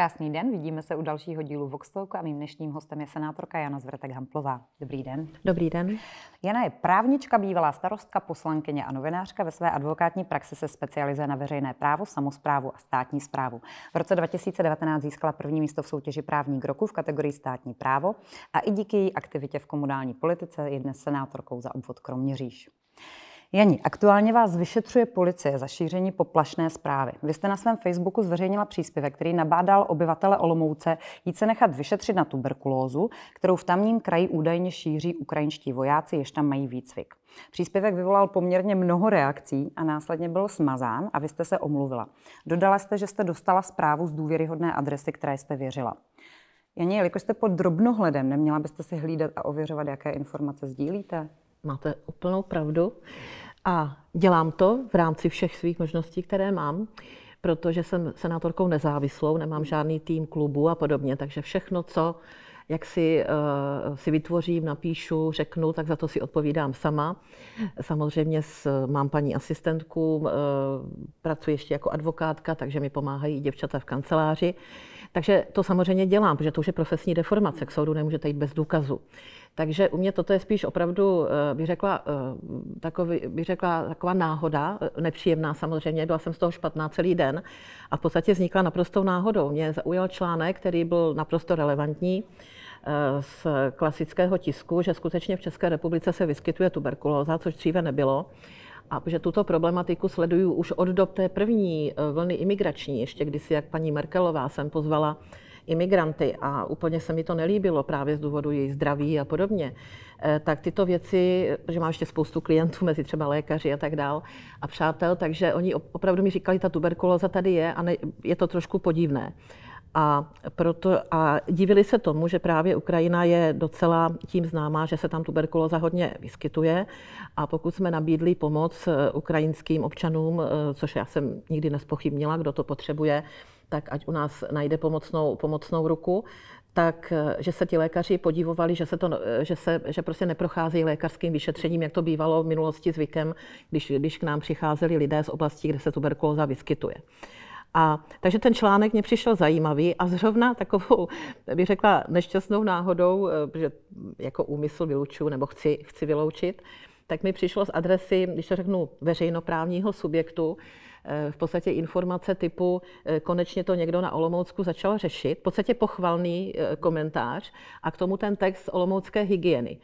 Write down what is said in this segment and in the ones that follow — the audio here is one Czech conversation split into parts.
Krásný den, vidíme se u dalšího dílu Talku a mým dnešním hostem je senátorka Jana Zvrtek-Hamplová. Dobrý den. Dobrý den. Jana je právnička, bývalá starostka, poslankyně a novinářka. Ve své advokátní praxi se specializuje na veřejné právo, samozprávu a státní zprávu. V roce 2019 získala první místo v soutěži právník roku v kategorii státní právo a i díky její aktivitě v komunální politice je dnes senátorkou za obvod Kroměříž. Janí, aktuálně vás vyšetřuje policie za šíření poplašné zprávy. Vy jste na svém Facebooku zveřejnila příspěvek, který nabádal obyvatele Olomouce jít se nechat vyšetřit na tuberkulózu, kterou v tamním kraji údajně šíří ukrajinští vojáci, jež tam mají výcvik. Příspěvek vyvolal poměrně mnoho reakcí a následně byl smazán a vy jste se omluvila. Dodala jste, že jste dostala zprávu z důvěryhodné adresy, které jste věřila. Janí, jelikož jste pod drobnohledem, neměla byste si hlídat a ověřovat, jaké informace sdílíte? máte úplnou pravdu. A dělám to v rámci všech svých možností, které mám, protože jsem senátorkou nezávislou, nemám žádný tým klubu a podobně, takže všechno, co jak si, uh, si vytvořím, napíšu, řeknu, tak za to si odpovídám sama. Samozřejmě s, mám paní asistentku, uh, pracuji ještě jako advokátka, takže mi pomáhají děvčata v kanceláři. Takže to samozřejmě dělám, protože to už je profesní deformace. K soudu nemůžete jít bez důkazu. Takže u mě toto je spíš opravdu, eh, bych řekla, eh, takový, bych řekla taková náhoda, eh, nepříjemná samozřejmě, byla jsem z toho špatná celý den a v podstatě vznikla naprostou náhodou. Mě zaujal článek, který byl naprosto relevantní z klasického tisku, že skutečně v České republice se vyskytuje tuberkulóza, což dříve nebylo a že tuto problematiku sleduju už od dob té první eh, vlny imigrační, ještě kdysi, jak paní Merkelová jsem pozvala imigranty a úplně se mi to nelíbilo právě z důvodu jejich zdraví a podobně, eh, tak tyto věci, že mám ještě spoustu klientů mezi třeba lékaři a tak dál a přátel, takže oni opravdu mi říkali, ta tuberkulóza tady je a ne, je to trošku podivné. A, proto, a divili se tomu, že právě Ukrajina je docela tím známá, že se tam tuberkulóza hodně vyskytuje. A pokud jsme nabídli pomoc eh, ukrajinským občanům, eh, což já jsem nikdy nespochybnila, kdo to potřebuje, tak ať u nás najde pomocnou, pomocnou ruku, tak eh, že se ti lékaři podívovali, že, se to, že, se, že prostě neprocházejí lékařským vyšetřením, jak to bývalo v minulosti zvykem, když, když k nám přicházeli lidé z oblastí, kde se tuberkulóza vyskytuje. A, takže ten článek mě přišel zajímavý a zrovna takovou, bych řekla, nešťastnou náhodou, eh, že jako úmysl vylučuju nebo chci, chci vyloučit, tak mi přišlo z adresy, když to řeknu, veřejnoprávního subjektu, eh, v podstatě informace typu eh, konečně to někdo na Olomoucku začal řešit, v podstatě pochvalný komentář a k tomu ten text olomoucké hygieny.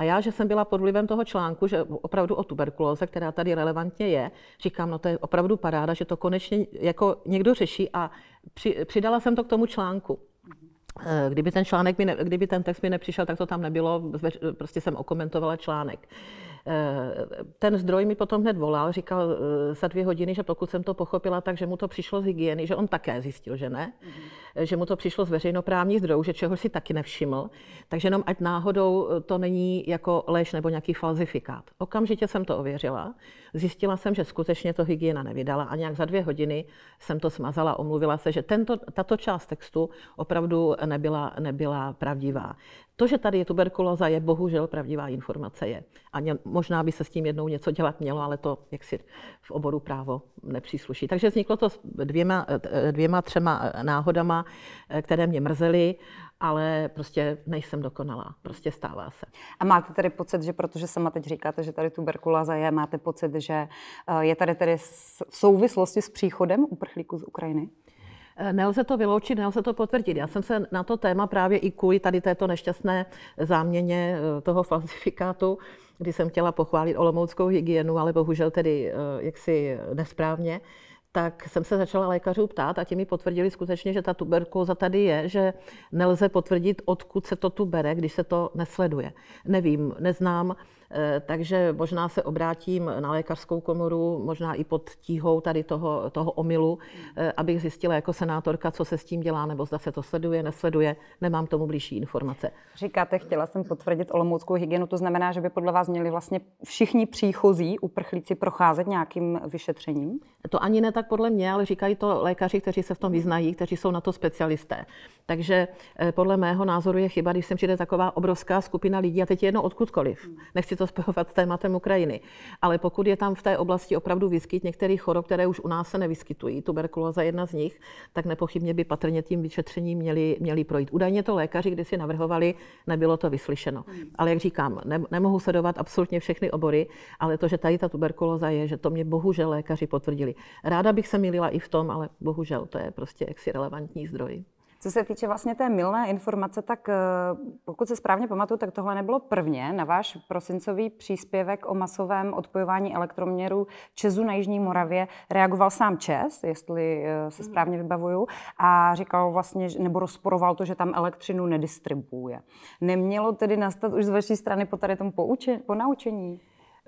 A já, že jsem byla pod vlivem toho článku, že opravdu o tuberkulóze, která tady relevantně je, říkám, no to je opravdu paráda, že to konečně jako někdo řeší a při, přidala jsem to k tomu článku. Eh, kdyby ten, článek mi ne, kdyby ten text mi nepřišel, tak to tam nebylo, prostě jsem okomentovala článek. Ten zdroj mi potom hned volal, říkal eh, za dvě hodiny, že pokud jsem to pochopila, takže mu to přišlo z hygieny, že on také zjistil, že ne, mm-hmm. že mu to přišlo z veřejnoprávních zdrojů, že čeho si taky nevšiml. Takže jenom ať náhodou eh, to není jako lež nebo nějaký falzifikát. Okamžitě jsem to ověřila, zjistila jsem, že skutečně to hygiena nevydala a nějak za dvě hodiny jsem to smazala, omluvila se, že tento, tato část textu opravdu nebyla, nebyla pravdivá. To, že tady je tuberkulóza, je bohužel pravdivá informace. je. A možná by se s tím jednou něco dělat mělo, ale to jak si v oboru právo nepřísluší. Takže vzniklo to s dvěma, dvěma třema náhodama, které mě mrzely ale prostě nejsem dokonalá, prostě stává se. A máte tedy pocit, že protože sama teď říkáte, že tady tuberkulóza je, máte pocit, že eh, je tady tedy v souvislosti s příchodem uprchlíků z Ukrajiny? Eh, nelze to vyloučit, nelze to potvrdit. Já jsem se na to téma právě i kvůli tady této nešťastné záměně eh, toho falsifikátu, kdy jsem chtěla pochválit olomouckou hygienu, ale bohužel tedy eh, jaksi nesprávně, tak jsem se začala lékařů ptát a ti mi potvrdili skutečně, že ta tuberkulóza tady je, že nelze potvrdit, odkud se to tu bere, když se to nesleduje. Nevím, neznám Eh, takže možná se obrátím na lékařskou komoru, možná i pod tíhou tady toho, toho omilu, eh, abych zjistila jako senátorka, co se s tím dělá, nebo zda se to sleduje, nesleduje. Nemám tomu blížší informace. Říkáte, chtěla jsem potvrdit olomouckou hygienu, to znamená, že by podle vás měli vlastně všichni příchozí uprchlíci procházet nějakým vyšetřením? To ani ne tak podle mě, ale říkají to lékaři, kteří se v tom vyznají, kteří jsou na to specialisté. Takže eh, podle mého názoru je chyba, když sem přijde taková obrovská skupina lidí, a teď je jedno odkudkoliv. Nechci to spojovat s tématem Ukrajiny. Ale pokud je tam v té oblasti opravdu vyskyt některých chorob, které už u nás se nevyskytují, tuberkulóza jedna z nich, tak nepochybně by patrně tím vyšetřením měli, měli projít. Údajně to lékaři kdysi navrhovali, nebylo to vyslyšeno. Ale jak říkám, ne, nemohu sledovat absolutně všechny obory, ale to, že tady ta tuberkulóza je, že to mě bohužel lékaři potvrdili. Ráda bych se milila i v tom, ale bohužel to je prostě jaksi relevantní zdroj. Co se týče vlastně té milné informace, tak eh, pokud se správně pamatuju, tak tohle nebylo prvně na váš prosincový příspěvek o masovém odpojování elektroměru česu na Jižní Moravě reagoval sám Čes, jestli eh, se mhm. správně vybavuju, a říkal vlastně, nebo rozporoval to, že tam elektřinu nedistribuje. Nemělo tedy nastat už z vaší strany po tady tomu poučení, po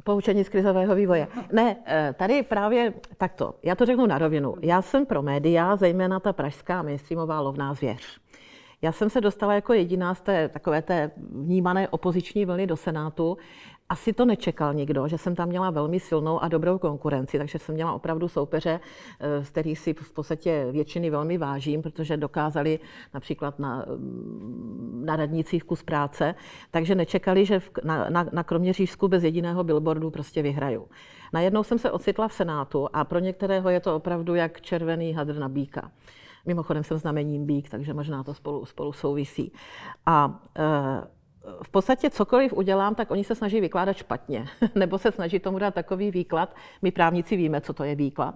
Poučení z krizového vývoje. Ne, eh, tady právě takto. Já to řeknu na rovinu. Já jsem pro média, zejména ta pražská mainstreamová lovná zvěř. Já jsem se dostala jako jediná z té takové té vnímané opoziční vlny do Senátu. Asi to nečekal nikdo, že jsem tam měla velmi silnou a dobrou konkurenci, takže jsem měla opravdu soupeře, eh, z kterých si v podstatě většiny velmi vážím, protože dokázali například na, mm, na radnicích kus práce, takže nečekali, že v, na, na, na Kroměřížsku bez jediného billboardu prostě vyhraju. Najednou jsem se ocitla v Senátu a pro některého je to opravdu jak červený hadr na bíka. Mimochodem jsem znamením bík, takže možná to spolu, spolu souvisí. A e, v podstatě cokoliv udělám, tak oni se snaží vykládat špatně, nebo se snaží tomu dát takový výklad. My právníci víme, co to je výklad.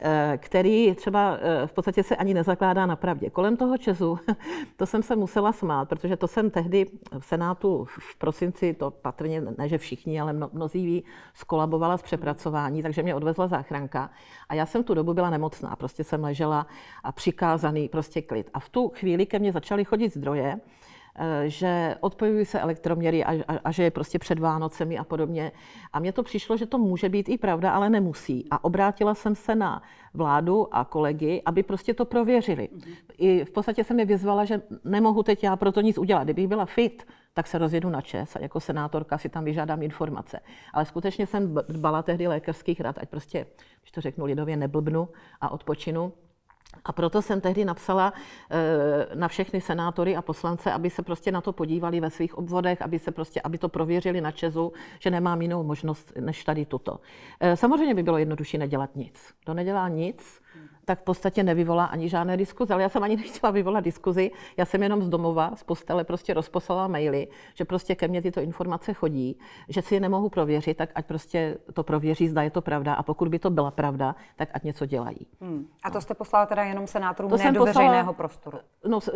Eh, který třeba eh, v podstatě se ani nezakládá na pravdě. Kolem toho Česu, to jsem se musela smát, protože to jsem tehdy v Senátu v prosinci, to patrně ne, že všichni, ale mno, mnozí ví, skolabovala z přepracování, takže mě odvezla záchranka. A já jsem tu dobu byla nemocná, prostě jsem ležela a přikázaný prostě klid. A v tu chvíli ke mně začaly chodit zdroje, Eh, že odpojují se elektroměry a, a, a že je prostě před Vánocemi a podobně. A mně to přišlo, že to může být i pravda, ale nemusí. A obrátila jsem se na vládu a kolegy, aby prostě to prověřili. Mhm. I v podstatě jsem je vyzvala, že nemohu teď já proto nic udělat. Kdybych byla fit, tak se rozjedu na ČES a jako senátorka si tam vyžádám informace. Ale skutečně jsem dbala tehdy lékařských rad, ať prostě, když to řeknu lidově, neblbnu a odpočinu. A proto jsem tehdy napsala eh, na všechny senátory a poslance, aby se prostě na to podívali ve svých obvodech, aby, se prostě, aby to prověřili na Česu, že nemám jinou možnost než tady tuto. Eh, samozřejmě by bylo jednodušší nedělat nic. To nedělá nic, tak v podstatě nevyvolá ani žádné diskuze. Ale já jsem ani nechtěla vyvolat diskuzi, já jsem jenom z domova, z postele prostě rozposlala maily, že prostě ke mně tyto informace chodí, že si je nemohu prověřit, tak ať prostě to prověří, zda je to pravda. A pokud by to byla pravda, tak ať něco dělají. Hmm. A to jste poslala teda jenom senátorům, ne do poslala, veřejného prostoru? No, eh,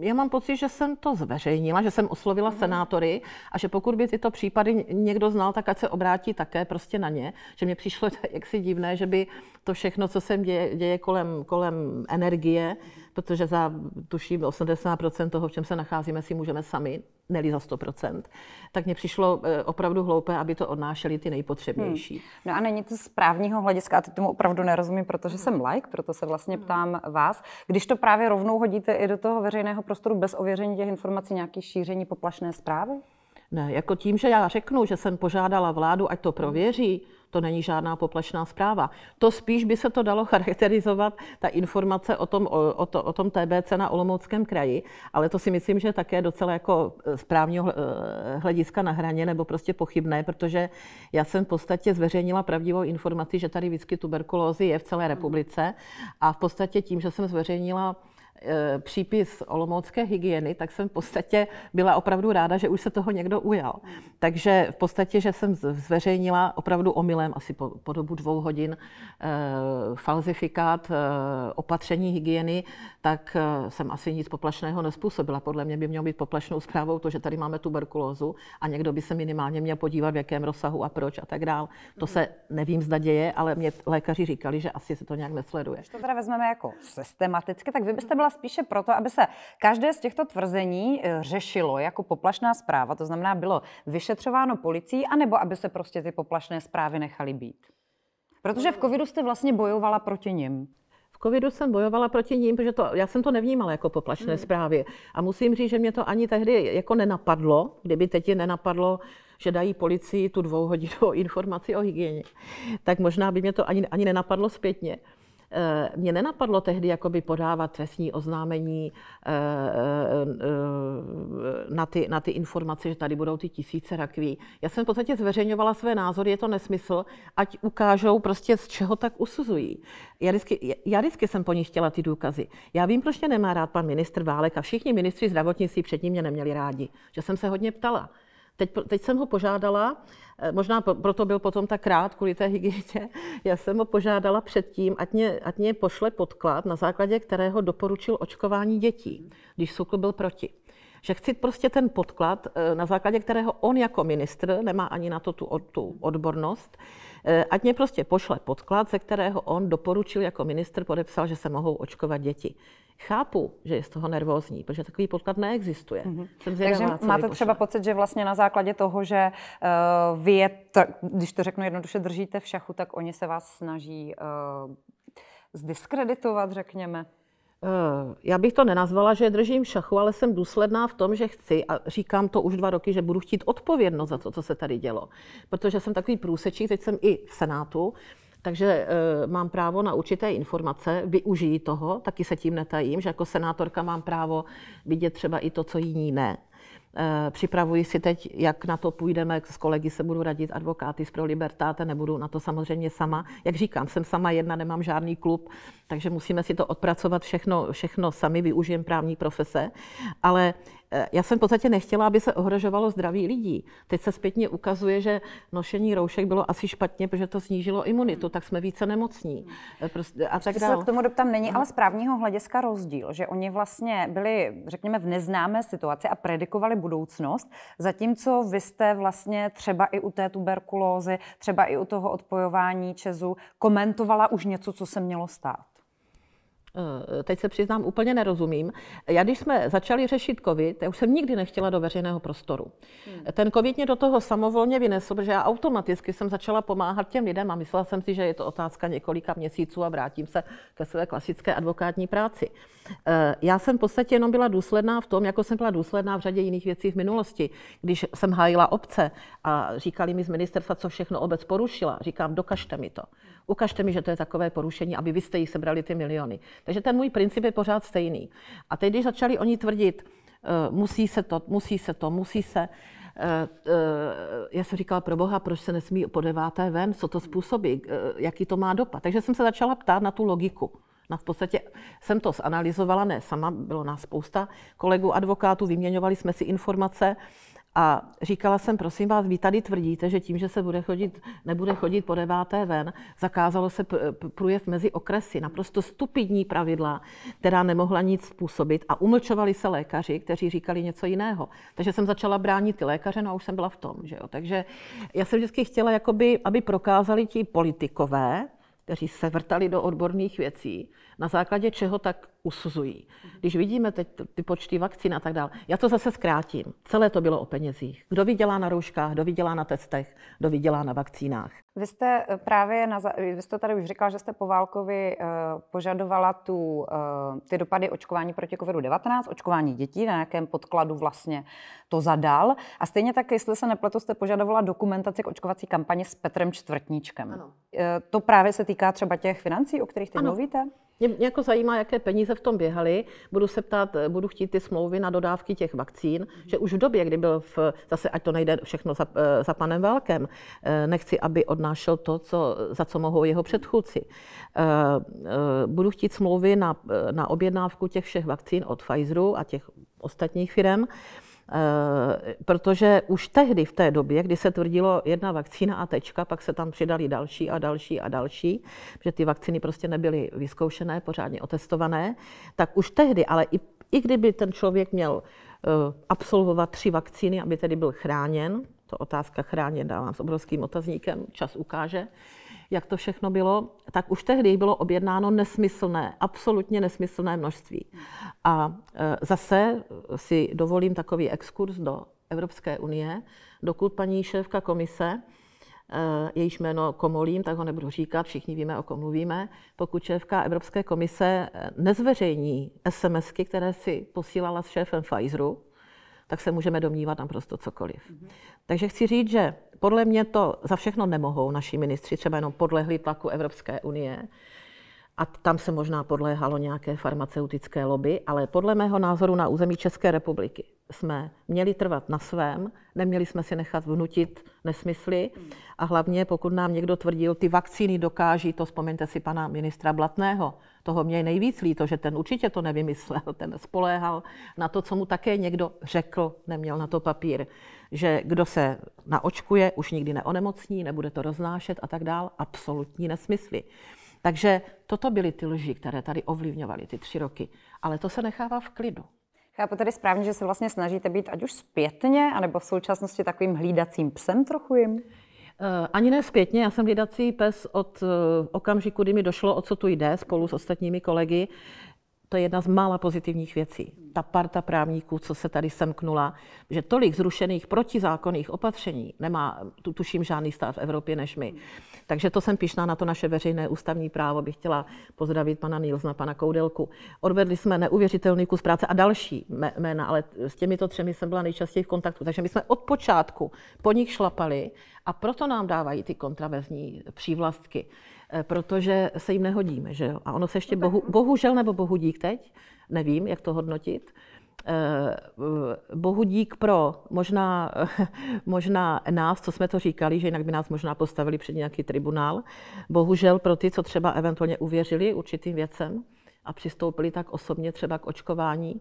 já mám pocit, že jsem to zveřejnila, že jsem oslovila mm-hmm. senátory a že pokud by tyto případy někdo znal, tak ať se obrátí také prostě na ně. Že mě přišlo jaksi divné, že by to všechno, co se děje, děje kolem, kolem energie, mm protože za tuším 80% toho, v čem se nacházíme, si můžeme sami, neli za 100%, tak mně přišlo eh, opravdu hloupé, aby to odnášeli ty nejpotřebnější. Hmm. No a není to z právního hlediska, a teď tomu opravdu nerozumím, protože jsem like, proto se vlastně hmm. ptám vás, když to právě rovnou hodíte i do toho veřejného prostoru bez ověření těch informací, nějaký šíření poplašné zprávy? Ne, jako tím, že já řeknu, že jsem požádala vládu, ať to prověří, to není žádná poplašná zpráva. To spíš by se to dalo charakterizovat, ta informace o tom, o, o, to, o tom TBC na Olomouckém kraji, ale to si myslím, že také docela jako správního e, e, hlediska na hraně nebo prostě pochybné, protože já jsem v podstatě zveřejnila pravdivou informaci, že tady vždycky tuberkulózy je v celé republice a v podstatě tím, že jsem zveřejnila E, přípis olomoucké hygieny, tak jsem v podstatě byla opravdu ráda, že už se toho někdo ujal. Takže v podstatě, že jsem zveřejnila opravdu omylem, asi po, po dobu dvou hodin, eh, falzifikát eh, opatření hygieny, tak eh, jsem asi nic poplašného nespůsobila. Podle mě by mělo být poplašnou zprávou to, že tady máme tuberkulózu a někdo by se minimálně měl podívat, v jakém rozsahu a proč a tak dál. To se nevím, zda děje, ale mě lékaři říkali, že asi se to nějak nesleduje. Když to teda vezmeme jako systematicky, tak vy byste byla spíše proto, aby se každé z těchto tvrzení eh, řešilo jako poplašná zpráva, to znamená bylo vyšetřováno policií, anebo aby se prostě ty poplašné zprávy nechaly být? Protože v covidu jste vlastně bojovala proti nim covidu jsem bojovala proti ním, protože to, já jsem to nevnímala jako poplašné hmm. zprávy. A musím říct, že mě to ani tehdy jako nenapadlo, kdyby teď je nenapadlo, že dají policii tu dvouhodinovou informaci o hygieně, tak možná by mě to ani, ani nenapadlo zpětně. Eh, mě nenapadlo tehdy jakoby podávat trestní oznámení eh, eh, na ty, na ty informace, že tady budou ty tisíce rakví. Já jsem v podstatě zveřejňovala své názory, je to nesmysl, ať ukážou prostě, z čeho tak usuzují. Já vždycky, já vždycky jsem po nich chtěla ty důkazy. Já vím, proč mě nemá rád pan ministr Válek a všichni ministři zdravotnictví předtím mě neměli rádi, že jsem se hodně ptala. Teď, teď jsem ho požádala, eh, možná proto byl potom tak rád kvůli té hygieně, já jsem ho požádala předtím, ať mě, ať mě pošle podklad, na základě kterého doporučil očkování dětí, když Sukl byl proti že chci prostě ten podklad, eh, na základě kterého on jako ministr nemá ani na to tu, tu odbornost, Eh, ať mě prostě pošle podklad, ze kterého on doporučil jako minister, podepsal, že se mohou očkovat děti. Chápu, že je z toho nervózní, protože takový podklad neexistuje. Mm-hmm. Jsem Takže máte třeba pocit, že vlastně na základě toho, že uh, vy je, tr- když to řeknu jednoduše, držíte v šachu, tak oni se vás snaží uh, zdiskreditovat, řekněme? Eh, já bych to nenazvala, že držím šachu, ale jsem důsledná v tom, že chci, a říkám to už dva roky, že budu chtít odpovědnost za to, co se tady dělo. Protože jsem takový průsečík, teď jsem i v Senátu, takže uh, mám právo na určité informace, využijí toho, taky se tím netajím, že jako senátorka mám právo vidět třeba i to, co jiní ne. Eh, připravuji si teď, jak na to půjdeme, s kolegy se budu radit, advokáty pro libertáte, nebudu na to samozřejmě sama. Jak říkám, jsem sama jedna, nemám žádný klub, takže musíme si to odpracovat všechno, všechno sami, využijem právní profese. Ale já jsem v podstatě nechtěla, aby se ohrožovalo zdraví lidí. Teď se zpětně ukazuje, že nošení roušek bylo asi špatně, protože to snížilo imunitu, tak jsme více nemocní. E, prostě a tak dále. Se k tomu doptám, není mhm. ale z právního hlediska rozdíl, že oni vlastně byli, řekněme, v neznámé situaci a predikovali budoucnost, zatímco vy jste vlastně třeba i u té tuberkulózy, třeba i u toho odpojování Čezu komentovala už něco, co se mělo stát. Eh, teď se přiznám, úplně nerozumím. Já když jsme začali řešit COVID, já už jsem nikdy nechtěla do veřejného prostoru. Hmm. Ten COVID mě do toho samovolně vynesl, protože já automaticky jsem začala pomáhat těm lidem a myslela jsem si, že je to otázka několika měsíců a vrátím se ke své klasické advokátní práci. Eh, já jsem v podstatě jenom byla důsledná v tom, jako jsem byla důsledná v řadě jiných věcí v minulosti. Když jsem hájila obce a říkali mi z ministerstva, co všechno obec porušila, říkám, dokažte mi to. Hmm. Ukažte mi, že to je takové porušení, aby vy jste jí sebrali ty miliony. Takže ten můj princip je pořád stejný. A teď, když začali oni tvrdit, eh, musí se to, musí se to, musí se, eh, eh, já jsem říkala, pro boha, proč se nesmí po deváté ven, co to způsobí, jaký to má dopad. Takže jsem se začala ptát na tu logiku. Na v podstatě jsem to zanalizovala, ne sama, bylo nás spousta kolegů advokátů, vyměňovali jsme si informace. A říkala jsem, prosím vás, vy tady tvrdíte, že tím, že se bude chodit, nebude chodit po deváté ven, zakázalo se průjev mezi okresy. Naprosto stupidní pravidla, která nemohla nic způsobit a umlčovali se lékaři, kteří říkali něco jiného. Takže jsem začala bránit ty lékaře, no a už jsem byla v tom. Že jo? Takže já jsem vždycky chtěla, jakoby, aby prokázali ti politikové, kteří se vrtali do odborných věcí, na základě čeho tak usuzují. Když vidíme teď ty počty vakcín a tak dále, já to zase zkrátím. Celé to bylo o penězích. Kdo vydělá na rouškách, kdo vydělá na testech, kdo vydělá na vakcínách. Vy jste eh, právě, na, vy jste tady už říkala, že jste po Válkovi eh, požadovala tu, eh, ty dopady očkování proti COVID-19, očkování dětí, na jakém podkladu vlastně to zadal. A stejně tak, jestli se nepletu, jste požadovala dokumentaci k očkovací kampani s Petrem Čtvrtníčkem. Ano. to právě se týká třeba těch financí, o kterých teď ano. mluvíte? Mě, mě jako zajímá, jaké peníze v tom běhaly. Budu se ptát, eh, budu chtít ty smlouvy na dodávky těch vakcín, mm-hmm. že už v době, kdy byl v, zase, ať to nejde všechno za, eh, za panem Válkem, eh, nechci, aby odnášel to, co, za co mohou jeho předchůdci. Budu chtít smlouvy na, na objednávku těch všech vakcín od Pfizeru a těch ostatních firm. Eh, protože už tehdy v té době, kdy se tvrdilo jedna vakcína a tečka, pak se tam přidali další a další a další, že ty vakcíny prostě nebyly vyzkoušené, pořádně otestované, tak už tehdy, ale i, i kdyby ten člověk měl eh, absolvovat tři vakcíny, aby tedy byl chráněn, to otázka chráněná vám s obrovským otazníkem, čas ukáže, jak to všechno bylo, tak už tehdy bylo objednáno nesmyslné, absolutně nesmyslné množství. A e, zase si dovolím takový exkurs do Evropské unie, dokud paní šéfka komise, e, jejíž jméno Komolím, tak ho nebudu říkat, všichni víme, o kom mluvíme, pokud šéfka Evropské komise nezveřejní SMSky, které si posílala s šéfem Pfizeru, tak se můžeme domnívat naprosto cokoliv. Mm-hmm. Takže chci říct, že podle mě to za všechno nemohou naši ministři, třeba jenom podlehli tlaku Evropské unie, a tam se možná podléhalo nějaké farmaceutické lobby, ale podle mého názoru na území České republiky jsme měli trvat na svém, neměli jsme si nechat vnutit nesmysly a hlavně pokud nám někdo tvrdil, ty vakcíny dokáží, to vzpomeňte si pana ministra Blatného, toho mě je nejvíc líto, že ten určitě to nevymyslel, ten spoléhal na to, co mu také někdo řekl, neměl na to papír, že kdo se naočkuje, už nikdy neonemocní, nebude to roznášet a tak dál, absolutní nesmysly. Takže toto byly ty lži, které tady ovlivňovaly ty tři roky. Ale to se nechává v klidu. Chápu tedy správně, že se vlastně snažíte být ať už zpětně, anebo v současnosti takovým hlídacím psem trochu jim? Eh, ani ne zpětně, já jsem hlídací pes od eh, okamžiku, kdy mi došlo, o co tu jde, spolu s ostatními kolegy to je jedna z mála pozitivních věcí. Ta parta právníků, co se tady semknula, že tolik zrušených protizákonných opatření nemá, tu, tuším, žádný stát v Evropě než my. Takže to jsem pišná na to naše veřejné ústavní právo. Bych chtěla pozdravit pana Nilsna, pana Koudelku. Odvedli jsme neuvěřitelný kus práce a další jména, ale s těmito třemi jsem byla nejčastěji v kontaktu. Takže my jsme od počátku po nich šlapali a proto nám dávají ty kontravezní přívlastky. Eh, protože se jim nehodíme. Že jo? A ono se ještě no bohu, no. bohužel nebo bohu dík teď, nevím, jak to hodnotit, eh, eh, bohu dík pro možná, možná nás, co jsme to říkali, že jinak by nás možná postavili před nějaký tribunál, bohužel pro ty, co třeba eventuálně uvěřili určitým věcem a přistoupili tak osobně třeba k očkování,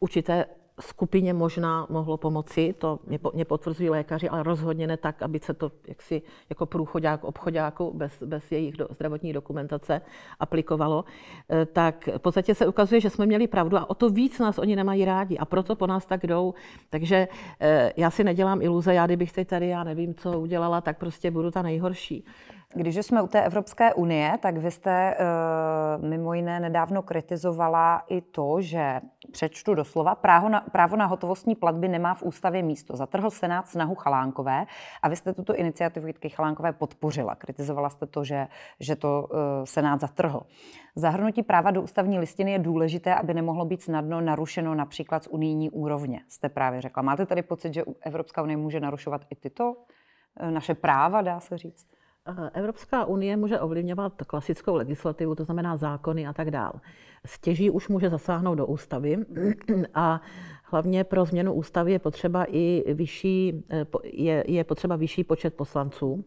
určité skupině možná mohlo pomoci, to mě potvrzují lékaři, ale rozhodně ne tak, aby se to jaksi jako průchodák obchodáku bez, bez jejich do, zdravotní dokumentace aplikovalo, e, tak v podstatě se ukazuje, že jsme měli pravdu a o to víc nás oni nemají rádi a proto po nás tak jdou. Takže e, já si nedělám iluze, já kdybych teď tady, já nevím, co udělala, tak prostě budu ta nejhorší. Když jsme u té Evropské unie, tak vy jste eh, mimo jiné nedávno kritizovala i to, že přečtu doslova, právo na, právo na hotovostní platby nemá v ústavě místo. Zatrhl Senát snahu Chalánkové a vy jste tuto iniciativu Jitky Chalánkové podpořila. Kritizovala jste to, že, že to eh, Senát zatrhl. Zahrnutí práva do ústavní listiny je důležité, aby nemohlo být snadno narušeno například z unijní úrovně, jste právě řekla. Máte tady pocit, že Evropská unie může narušovat i tyto eh, naše práva, dá se říct? Evropská unie může ovlivňovat klasickou legislativu, to znamená zákony a tak dále. Stěží už může zasáhnout do ústavy a hlavně pro změnu ústavy je potřeba i vyšší, eh, je, je potřeba vyšší počet poslanců.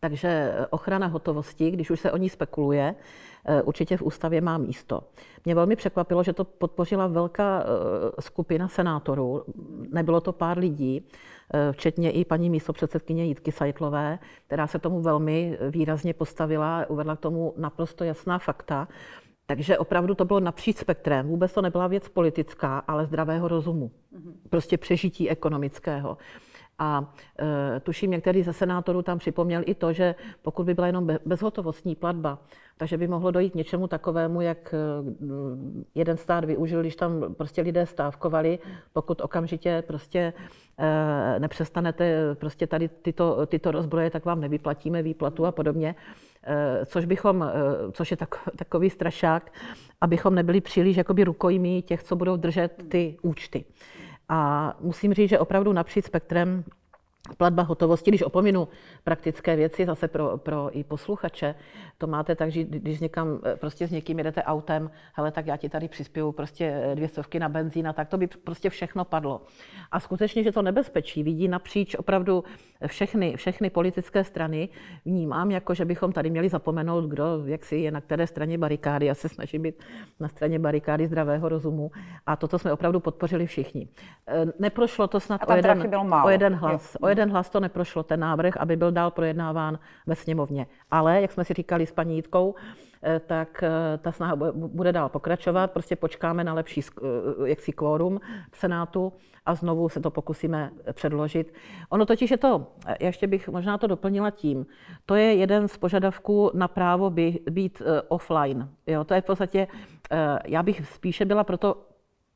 Takže eh, ochrana hotovosti, když už se o ní spekuluje, eh, určitě v ústavě má místo. Mě velmi překvapilo, že to podpořila velká skupina senátorů, nebylo to pár lidí, Eh, včetně i paní místopředsedkyně Jitky Sajtlové, která se tomu velmi eh, výrazně postavila, uvedla k tomu naprosto jasná fakta. Takže opravdu to bylo napříč spektrem. Vůbec to nebyla věc politická, ale zdravého rozumu. Mhm. Prostě přežití ekonomického. A e, tuším, některý ze senátorů tam připomněl i to, že pokud by byla jenom bezhotovostní platba, takže by mohlo dojít něčemu takovému, jak e, jeden stát využil, když tam prostě lidé stávkovali, pokud okamžitě prostě e, nepřestanete e, prostě tady tyto, tyto rozbroje, tak vám nevyplatíme výplatu a podobně e, což, bychom, což je takový strašák, abychom nebyli příliš jakoby rukojmí těch, co budou držet ty účty. A musím říct, že opravdu napříč spektrem Platba hotovosti, když opominu praktické věci, zase pro, pro i posluchače, to máte tak, že když někam, eh, prostě s někým jedete autem, hele, tak já ti tady přispěju prostě eh, dvě stovky na benzín a tak, to by prostě všechno padlo. A skutečně, že to nebezpečí vidí napříč opravdu všechny, všechny politické strany, vnímám, jako že bychom tady měli zapomenout, kdo, jak si je na které straně barikády. Já se snažím být na straně barikády zdravého rozumu. A toto jsme opravdu podpořili všichni. Eh, neprošlo to snad o jeden, o jeden hlas. O jeden jeden hlas to neprošlo, ten návrh, aby byl dál projednáván ve sněmovně. Ale, jak jsme si říkali s paní Jitkou, eh, tak eh, ta snaha bude dál pokračovat. Prostě počkáme na lepší eh, jaksi kvórum v Senátu a znovu se to pokusíme předložit. Ono totiž je to, ještě bych možná to doplnila tím, to je jeden z požadavků na právo by, být offline. Jo, to je v podstatě, já bych spíše byla proto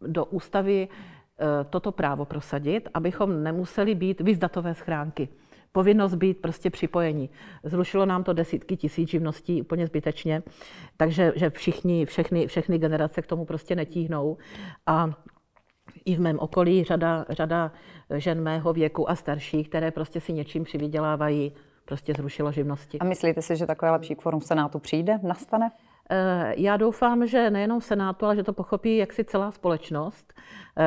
do ústavy Eh, toto právo prosadit, abychom nemuseli být vyzdatové schránky. Povinnost být prostě připojení. Zrušilo nám to desítky tisíc živností úplně zbytečně, takže že všichni, všechny, všechny generace k tomu prostě netíhnou. A i v mém okolí řada, řada žen mého věku a starších, které prostě si něčím přivydělávají, prostě zrušilo živnosti. A myslíte si, že takové lepší kvorum v Senátu přijde, nastane? Eh, já doufám, že nejenom v Senátu, ale že to pochopí jaksi celá společnost. Eh,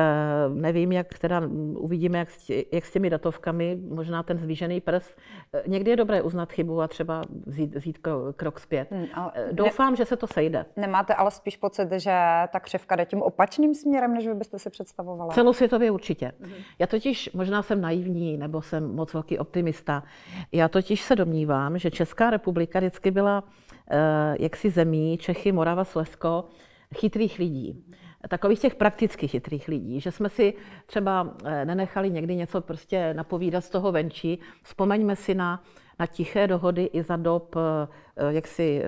nevím, jak teda mm, uvidíme, jak s, těmi datovkami, možná ten zvýšený prs. Eh, někdy je dobré uznat chybu a třeba vzít, vzít krok zpět. Hmm, ale doufám, ne, že se to sejde. Nemáte ale spíš pocit, že ta křivka jde tím opačným směrem, než vy byste si představovala? Celosvětově určitě. Hmm. Já totiž, možná jsem naivní, nebo jsem moc velký optimista. Já totiž se domnívám, že Česká republika vždycky byla Eh, jaksi zemí, Čechy, Morava, Slezko, chytrých lidí. Takových těch prakticky chytrých lidí, že jsme si třeba eh, nenechali někdy něco prostě napovídat z toho venčí. Vzpomeňme si na, na tiché dohody i za dob eh, jaksi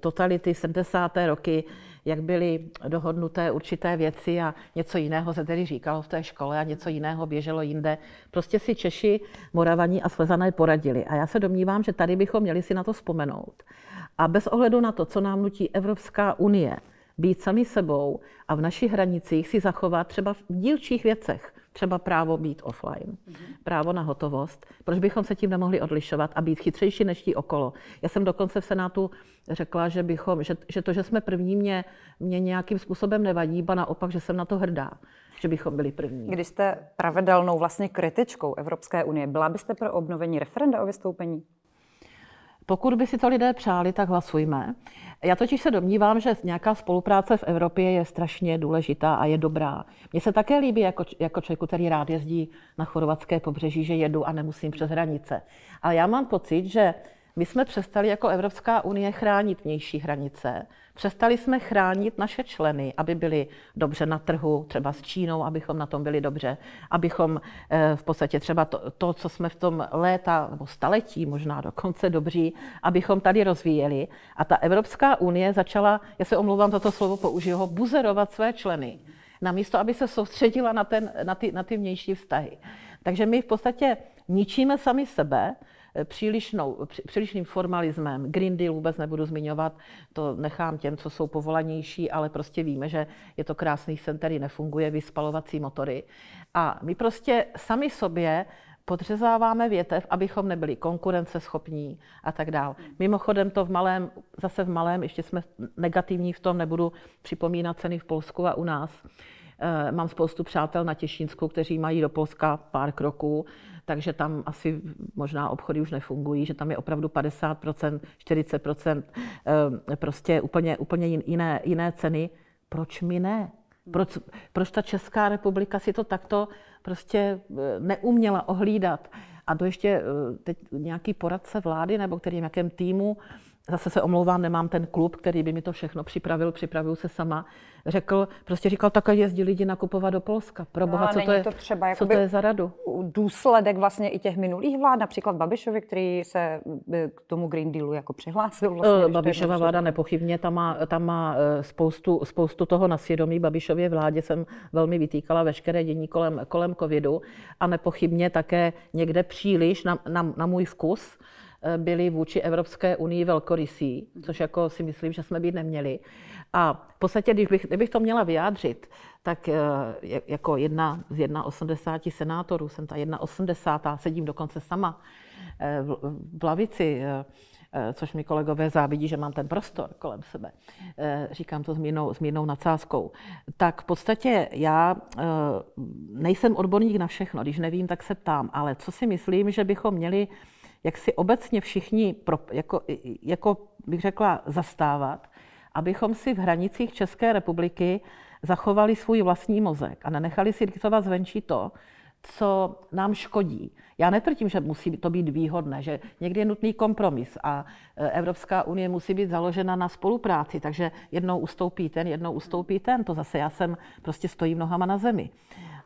totality 70. roky, jak byly dohodnuté určité věci a něco jiného se tedy říkalo v té škole a něco jiného běželo jinde. Prostě si Češi, Moravaní a Slezané poradili. A já se domnívám, že tady bychom měli si na to vzpomenout. A bez ohledu na to, co nám nutí Evropská unie, být sami sebou a v našich hranicích si zachovat třeba v dílčích věcech, třeba právo být offline, mhm. právo na hotovost. Proč bychom se tím nemohli odlišovat a být chytřejší než tí okolo? Já jsem dokonce v Senátu řekla, že, bychom, že, že to, že jsme první, mě, mě nějakým způsobem nevadí, ba naopak, že jsem na to hrdá, že bychom byli první. Když jste pravidelnou vlastně kritičkou Evropské unie, byla byste pro obnovení referenda o vystoupení? Pokud by si to lidé přáli, tak hlasujme. Já totiž se domnívám, že nějaká spolupráce v Evropě je strašně důležitá a je dobrá. Mně se také líbí jako, jako člověku, který rád jezdí na chorvatské pobřeží, že jedu a nemusím přes hranice. Ale já mám pocit, že my jsme přestali jako Evropská unie chránit vnější hranice, přestali jsme chránit naše členy, aby byli dobře na trhu, třeba s Čínou, abychom na tom byli dobře, abychom eh, v podstatě třeba to, to co jsme v tom léta nebo staletí možná dokonce dobří, abychom tady rozvíjeli. A ta Evropská unie začala, já se omlouvám za to slovo, použiju ho, buzerovat své členy namísto aby se soustředila na, ten, na, ty, na ty vnější vztahy. Takže my v podstatě ničíme sami sebe, přílišnou, přílišným formalismem. Green Deal vůbec nebudu zmiňovat, to nechám těm, co jsou povolanější, ale prostě víme, že je to krásný sen, který nefunguje, vyspalovací motory. A my prostě sami sobě podřezáváme větev, abychom nebyli konkurenceschopní a tak dál. Mimochodem to v malém, zase v malém, ještě jsme negativní v tom, nebudu připomínat ceny v Polsku a u nás, Eh, mám spoustu přátel na Těšínsku, kteří mají do Polska pár kroků, takže tam asi možná obchody už nefungují, že tam je opravdu 50%, 40%, eh, prostě úplně, úplně jiné, jiné ceny. Proč mi ne? Proč, proč ta Česká republika si to takto prostě eh, neuměla ohlídat? A to ještě teď nějaký poradce vlády nebo který v nějakém týmu zase se omlouvám, nemám ten klub, který by mi to všechno připravil, připravil se sama, řekl, prostě říkal, tak jezdí lidi nakupovat do Polska. Pro no boha, no, co, to je, to třeba, co to je za radu? Důsledek vlastně i těch minulých vlád, například Babišovi, který se eh, k tomu Green Dealu jako přihlásil. Vlastně, eh, Babišova vláda nepochybně, tam má, tam má eh, spoustu, spoustu toho na svědomí. Babišově vládě jsem velmi vytýkala veškeré dění kolem, kolem covidu a nepochybně také někde příliš na, na, na můj vkus, byli vůči Evropské unii velkorysí, což jako si myslím, že jsme být neměli. A v podstatě, když bych, kdybych to měla vyjádřit, tak eh, jako jedna z 1,80 senátorů, jsem ta 1,80, sedím dokonce sama eh, v lavici, eh, což mi kolegové závidí, že mám ten prostor kolem sebe. Říkám to s mírnou, s mírnou nadsázkou. Tak v podstatě já nejsem odborník na všechno, když nevím, tak se ptám, ale co si myslím, že bychom měli jak si obecně všichni, pro, jako, jako bych řekla, zastávat, abychom si v hranicích České republiky zachovali svůj vlastní mozek a nenechali si diktovat zvenčí to, co nám škodí. Já netvrdím, že musí to být výhodné, že někdy je nutný kompromis a e, Evropská unie musí být založena na spolupráci, takže jednou ustoupí ten, jednou ustoupí ten. To zase já jsem prostě stojím nohama na zemi.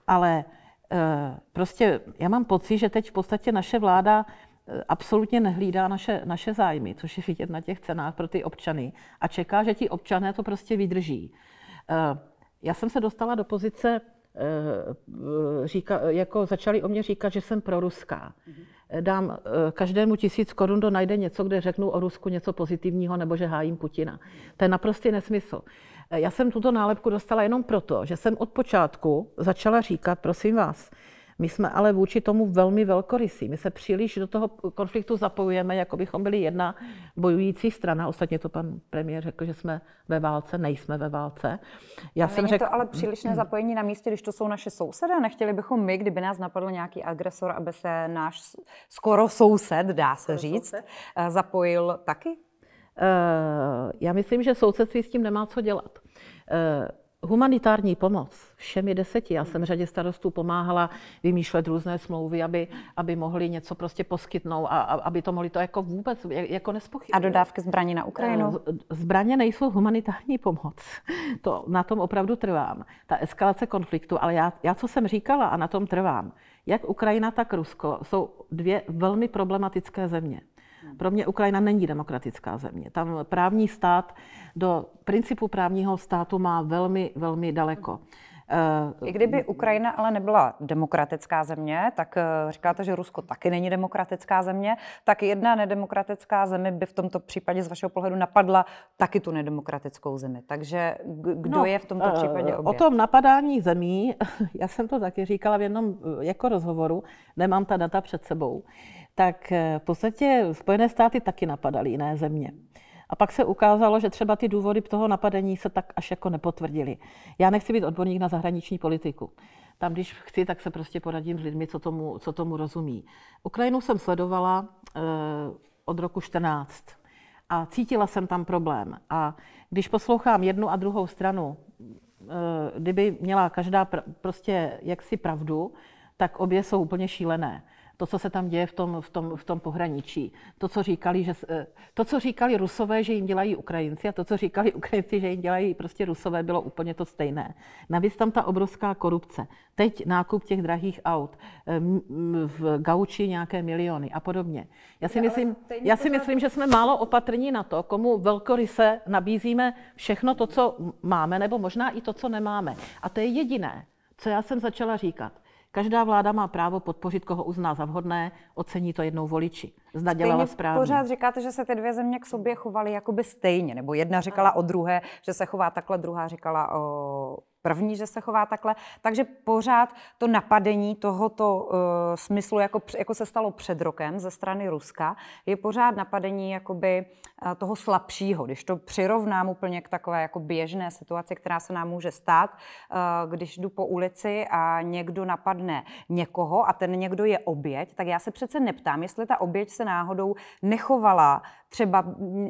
Ale e, prostě já mám pocit, že teď v podstatě naše vláda absolutně nehlídá naše, naše zájmy, což je vidět na těch cenách pro ty občany a čeká, že ti občané to prostě vydrží. Eh, já jsem se dostala do pozice, eh, říka, jako začali o mě říkat, že jsem proruská. Eh, dám každému tisíc korun, do najde něco, kde řeknu o Rusku něco pozitivního nebo že hájím Putina. To je naprostý nesmysl. Já jsem tuto nálepku dostala jenom proto, že jsem od počátku začala říkat, prosím vás, my jsme ale vůči tomu velmi velkorysí. My se příliš do toho konfliktu zapojujeme, jako bychom byli jedna bojující strana. Ostatně to pan premiér řekl, že jsme ve válce, nejsme ve válce. Já Není jsem řekl... to ale přílišné zapojení na místě, když to jsou naše sousedé. Nechtěli bychom my, kdyby nás napadl nějaký agresor, aby se náš skoro soused, dá se skoro říct, soused. Eh, zapojil taky? Eh, já myslím, že sousedství s tím nemá co dělat. Eh, Humanitární pomoc všemi deseti. Já jsem řadě starostů pomáhala vymýšlet různé smlouvy, aby, aby mohli něco prostě poskytnout a, a aby to mohli to jako vůbec jako nespochybnit. A dodávky zbraní na Ukrajinu? Eh, zbraně nejsou humanitární pomoc. To, na tom opravdu trvám. Ta eskalace konfliktu, ale já, já co jsem říkala a na tom trvám, jak Ukrajina, tak Rusko jsou dvě velmi problematické země. Pro mě Ukrajina není demokratická země. Tam právní stát do principu právního státu má velmi, velmi daleko. I kdyby Ukrajina ale nebyla demokratická země, tak eh, říkáte, že Rusko taky není demokratická země, tak jedna nedemokratická země by v tomto případě z vašeho pohledu napadla taky tu nedemokratickou zemi. Takže kdo no, je v tomto eh, případě obě? O tom napadání zemí, já jsem to taky říkala v jednom jako rozhovoru, nemám ta data před sebou. Uh, tak eh, v podstatě Spojené státy taky napadaly jiné země. A pak se ukázalo, že třeba ty důvody toho napadení se tak až jako nepotvrdily. Já nechci být odborník na zahraniční politiku. Tam, když chci, tak se prostě poradím s lidmi, co tomu, co tomu rozumí. Ukrajinu jsem sledovala eh, od roku 14 a cítila jsem tam problém. A když poslouchám jednu a druhou stranu, eh, kdyby měla každá pr- prostě jaksi pravdu, tak obě jsou úplně šílené to, co se tam děje v tom, v tom, v tom pohraničí. To co, říkali, že, eh, to, co říkali Rusové, že jim dělají Ukrajinci a to, co říkali Ukrajinci, že jim dělají prostě Rusové, bylo úplně to stejné. Navíc tam ta obrovská korupce. Teď nákup těch drahých aut, eh, v gauči nějaké miliony a podobně. Já si, myslím, já si myslím, že jsme málo opatrní na to, komu velkoryse nabízíme všechno to, co máme, nebo možná i to, co nemáme. A to je jediné, co já jsem začala říkat Každá vláda má právo podpořit, koho uzná za vhodné, ocení to jednou voliči. Zda stejně dělala správně. Pořád říkáte, že se ty dvě země k sobě chovaly jakoby stejně, nebo jedna říkala o druhé, že se chová takhle, druhá říkala o, první, že se chová takhle. Takže pořád to napadení tohoto uh, smyslu, jako, jako se stalo před rokem ze strany Ruska, je pořád napadení jakoby, uh, toho slabšího. Když to přirovnám úplně k takové jako běžné situaci, která se nám může stát, uh, když jdu po ulici a někdo napadne někoho a ten někdo je oběť, tak já se přece neptám, jestli ta oběť se náhodou nechovala třeba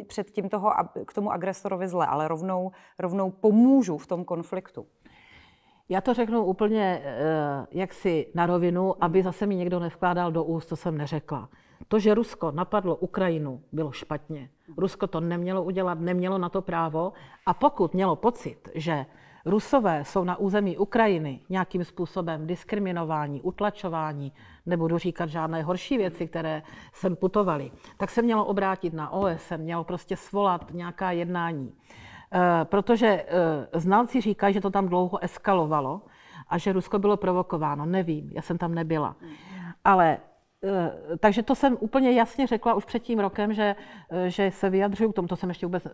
předtím toho, k tomu agresorovi zle, ale rovnou, rovnou pomůžu v tom konfliktu. Já to řeknu úplně eh, jaksi na rovinu, aby zase mi někdo nevkládal do úst, co jsem neřekla. To, že Rusko napadlo Ukrajinu, bylo špatně. Rusko to nemělo udělat, nemělo na to právo. A pokud mělo pocit, že Rusové jsou na území Ukrajiny nějakým způsobem diskriminování, utlačování nebudu říkat žádné horší věci, které sem putovaly, tak se mělo obrátit na OSN, mělo prostě svolat nějaká jednání. E, protože e, znalci říkají, že to tam dlouho eskalovalo a že Rusko bylo provokováno. Nevím, já jsem tam nebyla. Ale Eh, takže to jsem úplně jasně řekla už před tím rokem, že, eh, že se vyjadřuju k tomu, to jsem ještě vůbec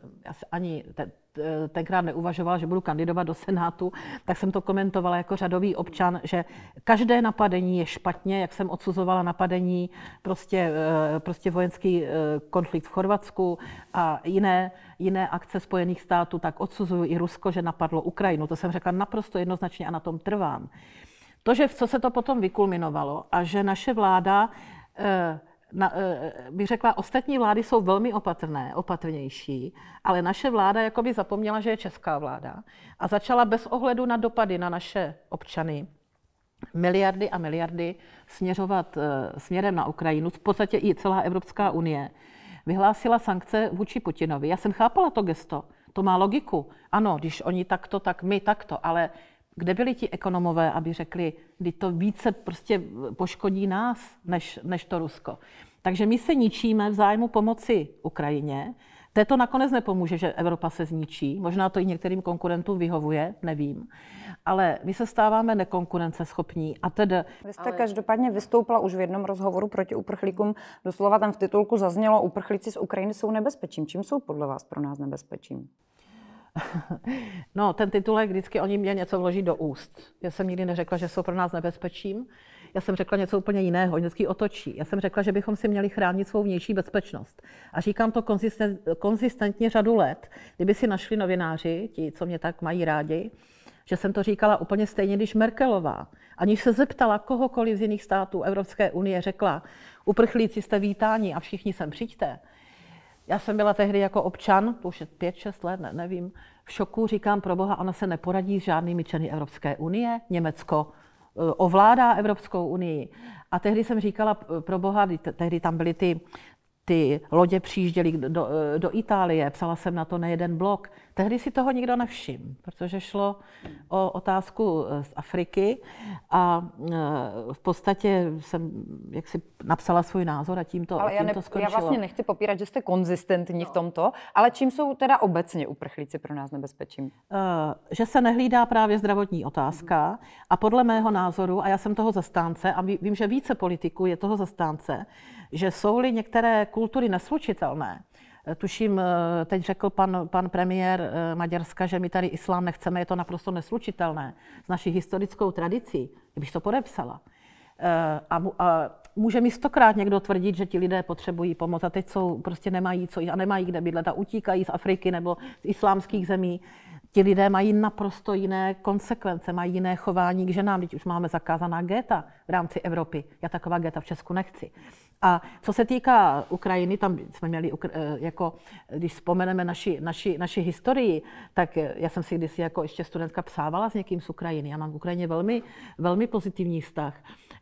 ani te, te, eh, tenkrát neuvažovala, že budu kandidovat do Senátu, tak jsem to komentovala jako řadový občan, že každé napadení je špatně, jak jsem odsuzovala napadení, prostě, prostě vojenský konflikt v Chorvatsku a jiné, jiné akce Spojených států, tak odsuzuju i Rusko, že napadlo Ukrajinu. To jsem řekla naprosto jednoznačně a na tom trvám. To, že v co se to potom vykulminovalo a že naše vláda, eh, na, eh, eh, bych řekla, ostatní vlády jsou velmi opatrné, opatrnější, ale naše vláda jakoby zapomněla, že je česká vláda a začala bez ohledu na dopady na naše občany miliardy a miliardy směřovat směrem na Ukrajinu, v podstatě i celá Evropská unie, vyhlásila sankce vůči Putinovi. Já jsem chápala to gesto, to má logiku. Ano, když oni takto, tak my takto, ale kde byli ti ekonomové, aby řekli, kdy to více prostě poškodí nás, než, než to Rusko. Takže my se ničíme v zájmu pomoci Ukrajině. Té to nakonec nepomůže, že Evropa se zničí. Možná to i některým konkurentům vyhovuje, nevím. Ale my se stáváme nekonkurenceschopní. A tedy... Vy jste ale... každopádně vystoupila už v jednom rozhovoru proti uprchlíkům. Doslova tam v titulku zaznělo, uprchlíci z Ukrajiny jsou nebezpečím. Čím jsou podle vás pro nás nebezpečím? no, ten titulek vždycky oni mě něco vloží do úst. Já jsem nikdy neřekla, že jsou pro nás nebezpečím. Já jsem řekla něco úplně jiného, oni vždycky otočí. Já jsem řekla, že bychom si měli chránit svou vnější bezpečnost. A říkám to konzisten, konzistentně řadu let. Kdyby si našli novináři, ti, co mě tak mají rádi, že jsem to říkala úplně stejně, když Merkelová, aniž se zeptala kohokoliv z jiných států Evropské unie, řekla, uprchlíci jste vítáni a všichni sem přijďte, já jsem byla tehdy jako občan, to už je 5-6 let, ne, nevím, v šoku, říkám pro boha, ona se neporadí s žádnými členy Evropské unie, Německo eh, ovládá Evropskou unii. A tehdy jsem říkala eh, pro boha, tehdy tam byly ty ty lodě přijížděly do, do Itálie, psala jsem na to nejeden blog. Tehdy si toho nikdo nevšiml, protože šlo o otázku eh, z Afriky a eh, v podstatě jsem jak si napsala svůj názor a tím to, ale tím já ne, to skončilo. Já vlastně nechci popírat, že jste konzistentní no. v tomto, ale čím jsou teda obecně uprchlíci pro nás nebezpečím? Uh, že se nehlídá právě zdravotní otázka mm. a podle mého názoru, a já jsem toho zastánce a vím, že více politiků je toho zastánce, že jsou-li některé kultury neslučitelné, eh, Tuším, eh, teď řekl pan, pan premiér eh, Maďarska, že my tady islám nechceme, je to naprosto neslučitelné s naší historickou tradicí, kdybych to podepsala. A, a může mi stokrát někdo tvrdit, že ti lidé potřebují pomoc a teď jsou, prostě nemají co a nemají kde bydlet a utíkají z Afriky nebo z islámských zemí. Ti lidé mají naprosto jiné konsekvence, mají jiné chování k ženám. Teď už máme zakázaná geta v rámci Evropy. Já taková geta v Česku nechci. A co se týká Ukrajiny, tam jsme měli, eh, jako, když vzpomeneme naši, naši, naši historii, tak já jsem si kdysi jako ještě studentka psávala s někým z Ukrajiny. Já mám v Ukrajině velmi, velmi pozitivní vztah.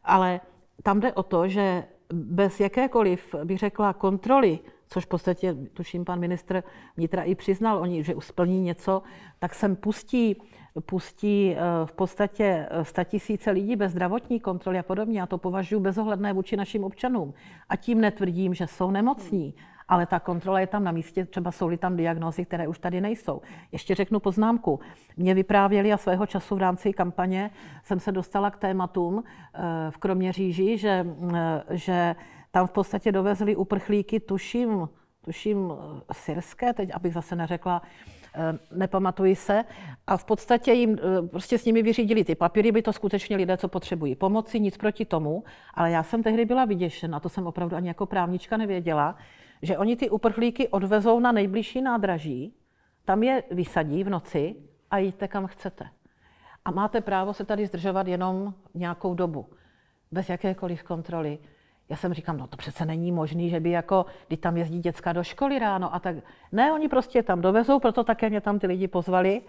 Ale tam jde o to, že bez jakékoliv, bych řekla, kontroly, což v podstatě, tuším, pan ministr vnitra i přiznal, oni, že usplní něco, tak sem pustí pustí eh, v podstatě eh, tisíce lidí bez zdravotní kontroly a podobně. A to považuji bezohledné vůči našim občanům. A tím netvrdím, že jsou nemocní, ale ta kontrola je tam na místě, třeba jsou-li tam diagnózy, které už tady nejsou. Ještě řeknu poznámku. Mě vyprávěli a svého času v rámci kampaně jsem se dostala k tématům eh, v Kroměříži, že, mm, že tam v podstatě dovezli uprchlíky, tuším, tuším syrské, teď abych zase neřekla Eh, nepamatuji se. A v podstatě jim, eh, prostě s nimi vyřídili ty papíry, by to skutečně lidé, co potřebují pomoci, nic proti tomu. Ale já jsem tehdy byla vyděšena, to jsem opravdu ani jako právnička nevěděla, že oni ty uprchlíky odvezou na nejbližší nádraží, tam je vysadí v noci a jíte kam chcete. A máte právo se tady zdržovat jenom nějakou dobu, bez jakékoliv kontroly. Já jsem říkám, no to přece není možný, že by jako, když tam jezdí děcka do školy ráno a tak. Ne, oni prostě tam dovezou, proto také mě tam ty lidi pozvali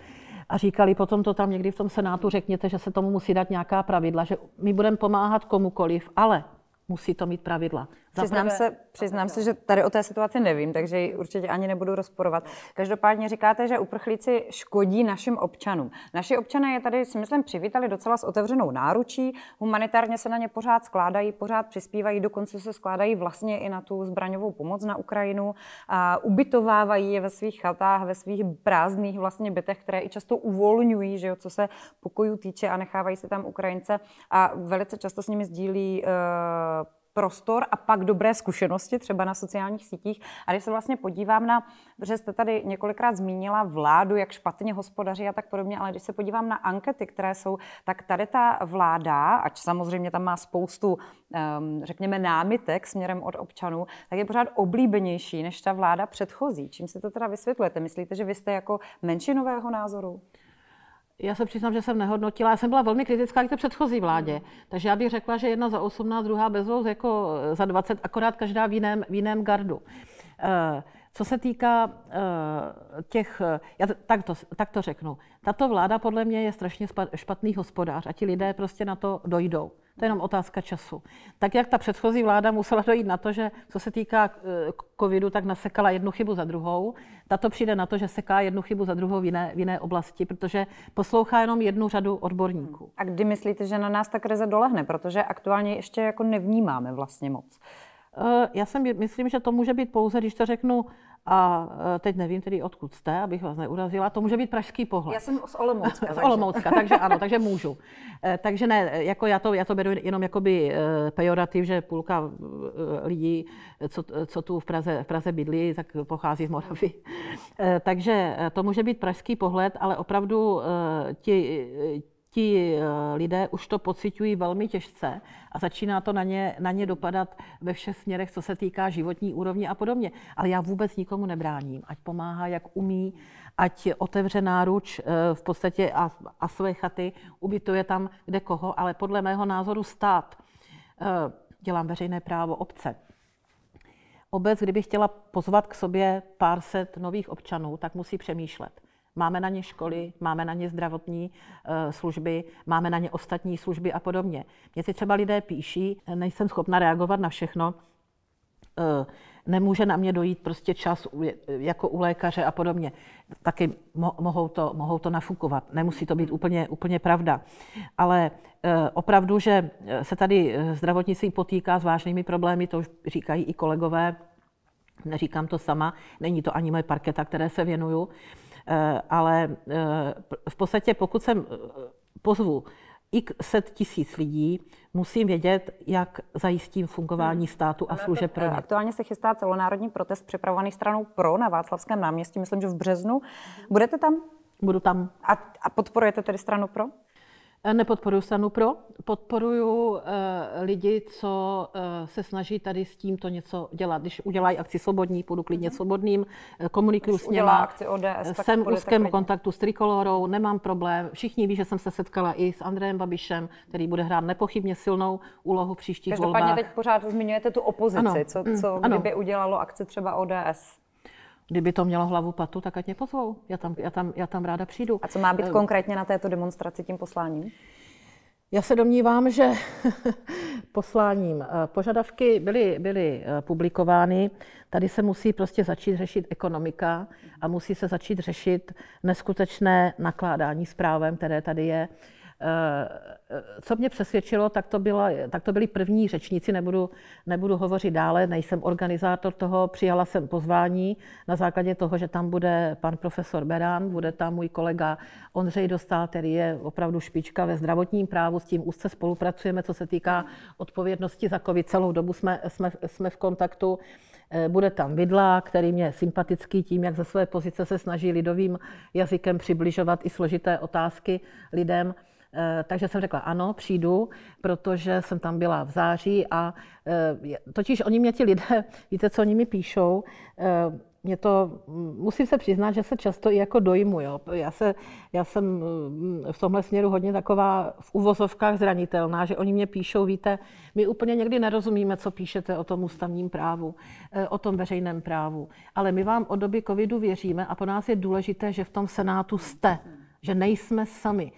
a říkali, potom to tam někdy v tom senátu řekněte, že se tomu musí dát nějaká pravidla, že my budeme pomáhat komukoliv, ale musí to mít pravidla. přiznám, se, přiznám se, že tady o té situaci nevím, takže ji určitě ani nebudu rozporovat. Každopádně říkáte, že uprchlíci škodí našim občanům. Naši občané je tady si myslím přivítali docela s otevřenou náručí, humanitárně se na ně pořád skládají, pořád přispívají, dokonce se skládají vlastně i na tu zbraňovou pomoc na Ukrajinu, a ubytovávají je ve svých chatách, ve svých prázdných vlastně bytech, které i často uvolňují, že jo, co se pokojů týče a nechávají se tam Ukrajince a velice často s nimi sdílí uh, prostor a pak dobré zkušenosti třeba na sociálních sítích. A když se vlastně podívám na, že jste tady několikrát zmínila vládu, jak špatně hospodaří a tak podobně, ale když se podívám na ankety, které jsou, tak tady ta vláda, ať samozřejmě tam má spoustu, ehm, řekněme, námitek směrem od občanů, tak je pořád oblíbenější než ta vláda předchozí. Čím se to teda vysvětlujete? Myslíte, že vy jste jako menšinového názoru? já se přiznám, že jsem nehodnotila. Já jsem byla velmi kritická k té předchozí vládě. Hmm. Takže já bych řekla, že jedna za 18, druhá bez jako eh, za 20, akorát každá v jiném, v jiném gardu. Eh, co se týká eh, těch, já tak to, tak to řeknu, tato vláda podle mě je strašně špatný hospodář a ti lidé prostě na to dojdou. To je jenom otázka času. Tak jak ta předchozí vláda musela dojít na to, že co se týká eh, covidu, tak nasekala jednu chybu za druhou, tato přijde na to, že seká jednu chybu za druhou v jiné, v jiné oblasti, protože poslouchá jenom jednu řadu odborníků. A kdy myslíte, že na nás ta krize dolehne? Protože aktuálně ještě jako nevnímáme vlastně moc. Eh, já si myslím, že to může být pouze, když to řeknu a e, teď nevím tedy, odkud jste, abych vás neurazila. To může být pražský pohled. Já jsem z Olomoucka. z Olomoucka, takže ano, takže můžu. E, takže ne, jako já to, já to beru jenom jakoby e, pejorativ, že půlka lidí, co, co tu v Praze, v Praze bydlí, tak pochází z Moravy. Takže to může být pražský pohled, ale opravdu ti, ti eh, lidé už to pociťují velmi těžce a začíná to na ně, na ně dopadat ve všech směrech, co se týká životní úrovně a podobně. Ale já vůbec nikomu nebráním, ať pomáhá, jak umí, ať otevře náruč eh, v podstatě a, a své chaty, ubytuje tam, kde koho, ale podle mého názoru stát, eh, dělám veřejné právo obce, Obec, kdyby chtěla pozvat k sobě pár set nových občanů, tak musí přemýšlet Máme na ně školy, máme na ně zdravotní eh, služby, máme na ně ostatní služby a podobně. Mě si třeba lidé píší, nejsem schopna reagovat na všechno, eh, nemůže na mě dojít prostě čas jako u lékaře a podobně. Taky mohou, to, mohou to nafukovat. Nemusí to být úplně, úplně pravda. Ale eh, opravdu, že se tady zdravotnictví potýká s vážnými problémy, to už říkají i kolegové, neříkám to sama, není to ani moje parketa, které se věnuju. Eh, ale eh, v podstatě pokud jsem eh, pozvu x set tisíc lidí, musím vědět, jak zajistím fungování hmm. státu a služeb pro ně. Aktuálně se chystá celonárodní protest připravovaný stranou PRO na Václavském náměstí, myslím, že v březnu. Budete tam? Budu tam. A, a podporujete tedy stranu PRO? Eh, Nepodporuji stanu Pro, podporuji eh, lidi, co eh, se snaží tady s tímto něco dělat. Když udělají akci svobodní, půjdu klidně mm-hmm. svobodným, komunikuju s něma, akci ODS, jsem v úzkém klidně. kontaktu s Trikolorou, nemám problém. Všichni ví, že jsem se setkala i s Andrejem Babišem, který bude hrát nepochybně silnou úlohu v příštích Každopádně volbách. teď pořád zmiňujete tu opozici, ano. co, mm, co ano. kdyby udělalo akci třeba ODS. Kdyby to mělo hlavu patu, tak ať mě pozvou. Já tam, já tam, já tam ráda přijdu. A co má být eh, konkrétně na této demonstraci tím posláním? Já se domnívám, že posláním eh, požadavky byly, byly eh, publikovány. Tady se musí prostě začít řešit ekonomika a musí se začít řešit neskutečné nakládání s právem, které tady je. Eh, co mě přesvědčilo, tak to, byla, tak to byli první řečníci, nebudu, nebudu hovořit dále, nejsem organizátor toho, přijala jsem pozvání na základě toho, že tam bude pan profesor Beran, bude tam můj kolega Ondřej Dostal, který je opravdu špička ve zdravotním právu, s tím úzce spolupracujeme, co se týká odpovědnosti za COVID, celou dobu jsme, jsme, jsme v kontaktu. Eh, bude tam Vidla, který mě sympatický tím, jak ze své pozice se snaží lidovým jazykem přibližovat i složité otázky lidem. Eh, takže jsem řekla ano, přijdu, protože jsem tam byla v září a eh, totiž oni mě ti lidé, víte, co oni mi píšou, eh, mě to, mm, musím se přiznat, že se často i jako dojmu. Jo. Já, se, já jsem mm, v tomhle směru hodně taková v uvozovkách zranitelná, že oni mě píšou, víte, my úplně někdy nerozumíme, co píšete o tom ústavním právu, o tom veřejném právu, ale my vám od doby covidu věříme a po nás je důležité, že v tom Senátu jste že nejsme sami.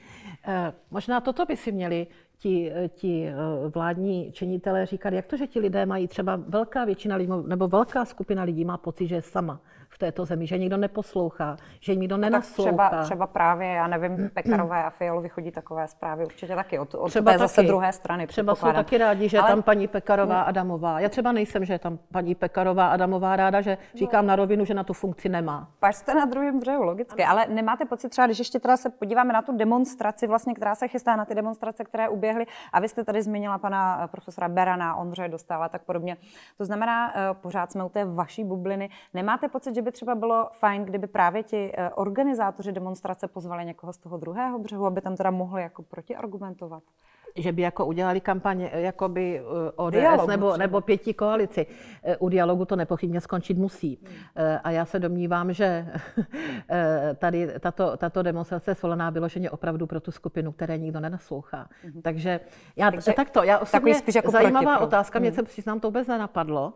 Eh, možná toto by si měli ti, eh, ti eh, vládní činitelé říkat, jak to, že ti lidé mají třeba velká většina lidí, nebo velká skupina lidí má pocit, že je sama, v této zemi, že nikdo neposlouchá, že nikdo nenaslouchá. Tak třeba, třeba právě, já nevím, Pekarové a Fialovi chodí takové zprávy určitě taky od, od třeba taky. zase druhé strany. Třeba jsou taky rádi, že Ale... je tam paní Pekarová hmm. Adamová. Já třeba nejsem, že je tam paní Pekarová Adamová ráda, že no. říkám no. na rovinu, že na tu funkci nemá. Pak jste na druhém břehu, logicky. Ale nemáte pocit třeba, když ještě teda se podíváme na tu demonstraci, vlastně, která se chystá na ty demonstrace, které uběhly, a vy jste tady zmínila pana eh, profesora Berana, Ondře dostává tak podobně. To znamená, eh, pořád jsme u té vaší bubliny. Nemáte pocit, že by třeba bylo fajn, kdyby právě ti eh, organizátoři demonstrace pozvali někoho z toho druhého břehu, aby tam teda mohli jako protiargumentovat že by jako udělali eh, jako by eh, ODS dialogu, nebo, nebo pěti koalici. U dialogu to nepochybně skončit musí. Hmm. A já se domnívám, že tady tato, tato demonstrace svolená vyloženě opravdu pro tu skupinu, které nikdo nenaslouchá. Hmm. Takže já Takže takto, já osobně, spíš jako zajímavá protipro. otázka, mě hmm. se přiznám, to vůbec nenapadlo.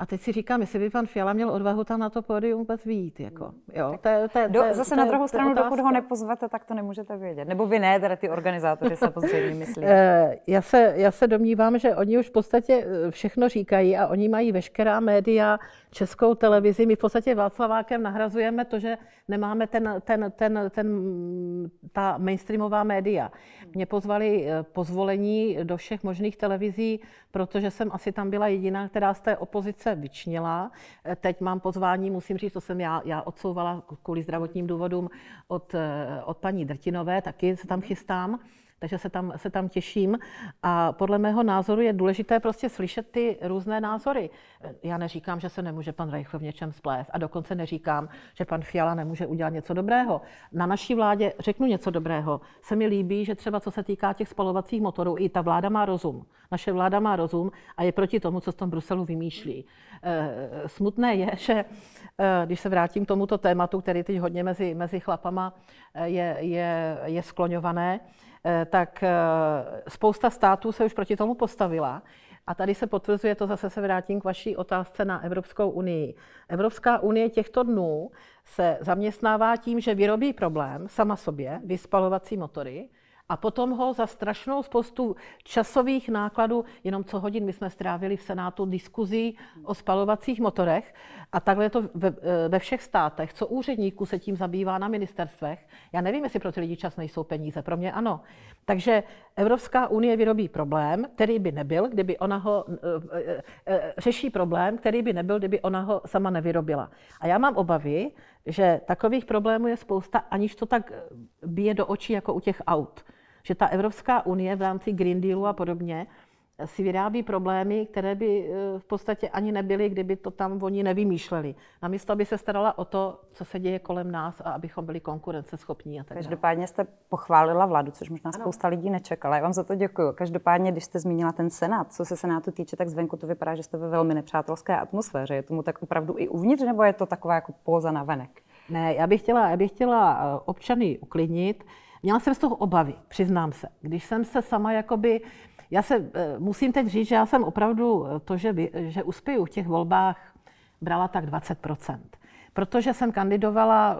A teď si říkám, jestli by pan Fiala měl odvahu tam na to pódium vůbec výjít. Jako. Hmm. Jo, to, to, to, Do, zase to, na druhou stranu, to dokud ho nepozvete, tak to nemůžete vědět. Nebo vy ne, teda ty organizátoři se myslí. Eh, já, se, já se domnívám, že oni už v podstatě eh, všechno říkají a oni mají veškerá média českou televizi. My v podstatě Václavákem nahrazujeme to, že nemáme ten, ten, ten, ten, ta mainstreamová média. Mě pozvali eh, pozvolení do všech možných televizí, protože jsem asi tam byla jediná, která z té opozice vyčněla. Eh, teď mám pozvání, musím říct, to jsem já, já odsouvala kvůli zdravotním důvodům od, eh, od paní Drtinové, taky se tam chystám takže se tam, se tam těším. A podle mého názoru je důležité prostě slyšet ty různé názory. Já neříkám, že se nemůže pan Reichl v něčem splést a dokonce neříkám, že pan Fiala nemůže udělat něco dobrého. Na naší vládě řeknu něco dobrého. Se mi líbí, že třeba co se týká těch spalovacích motorů, i ta vláda má rozum. Naše vláda má rozum a je proti tomu, co v tom Bruselu vymýšlí. Eh, smutné je, že eh, když se vrátím k tomuto tématu, který teď hodně mezi, mezi chlapama eh, je, je, je skloňované, Eh, tak eh, spousta států se už proti tomu postavila. A tady se potvrzuje, to zase se vrátím k vaší otázce na Evropskou unii. Evropská unie těchto dnů se zaměstnává tím, že vyrobí problém sama sobě, vyspalovací motory, a potom ho za strašnou spoustu časových nákladů, jenom co hodin my jsme strávili v Senátu diskuzí o spalovacích motorech, a takhle to ve, e, ve všech státech, co úředníků se tím zabývá na ministerstvech. Já nevím, jestli pro ty lidi čas nejsou peníze, pro mě ano. Takže Evropská unie vyrobí problém, který by nebyl, kdyby ona ho, e, e, řeší problém, který by nebyl, kdyby ona ho sama nevyrobila. A já mám obavy, že takových problémů je spousta, aniž to tak bije do očí jako u těch aut. Že ta Evropská unie v rámci Green Dealu a podobně si vyrábí problémy, které by eh, v podstatě ani nebyly, kdyby to tam oni nevymýšleli. Namísto, aby se starala o to, co se děje kolem nás a abychom byli konkurenceschopní. A tak Každopádně jste pochválila vládu, což možná ano. spousta lidí nečekala. Já vám za to děkuji. Každopádně, když jste zmínila ten Senát, co se Senátu týče, tak zvenku to vypadá, že jste ve velmi nepřátelské atmosféře. Je tomu tak opravdu i uvnitř, nebo je to taková jako póza na venek? Ne, já bych chtěla, já bych chtěla eh, občany uklidnit. Měla jsem z toho obavy, přiznám se. Když jsem se sama jakoby já se eh, musím teď říct, že já jsem opravdu eh, to, že, že uspěju v těch volbách, brala tak 20 protože jsem kandidovala eh,